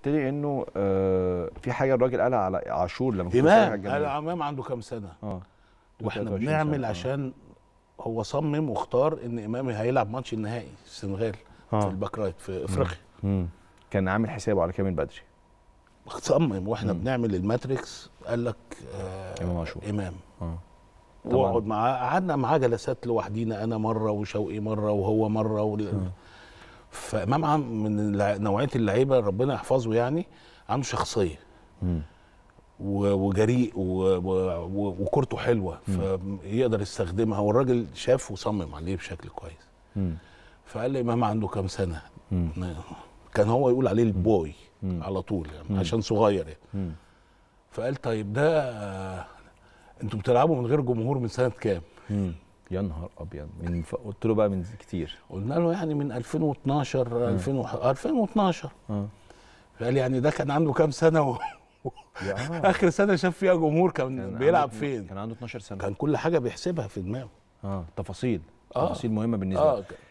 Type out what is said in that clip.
ابتدي انه آه، في حاجه الراجل قالها على عاشور لما امام قال امام عنده كام سنه اه واحنا بنعمل سنة. آه. عشان هو صمم واختار ان امامي هيلعب ماتش النهائي السنغال آه. في الباك رايت في افريقيا كان عامل حسابه على كامل بدري صمم واحنا مم. بنعمل الماتريكس قال لك آه امام عاشور امام آه. واقعد معاه قعدنا معاه جلسات لوحدينا انا مره وشوقي مره وهو مره و... آه. فامام من نوعيه اللعيبه ربنا يحفظه يعني عنده شخصيه مم. وجريء وكورته حلوه فيقدر يستخدمها والراجل شاف وصمم عليه بشكل كويس مم. فقال لي امام عنده كام سنه مم. كان هو يقول عليه البوي مم. على طول يعني عشان صغير يعني فقال طيب ده آه، انتوا بتلعبوا من غير جمهور من سنه كام يا نهار ابيض من ف... قلت له بقى من كتير قلنا له يعني من 2012 2000 و... 2012 اه قال يعني ده كان عنده كام سنه و... آه. اخر سنه شاف فيها جمهور كان, كان بيلعب فين كان عنده 12 سنه كان كل حاجه بيحسبها في دماغه اه تفاصيل آه. تفاصيل مهمه بالنسبه آه.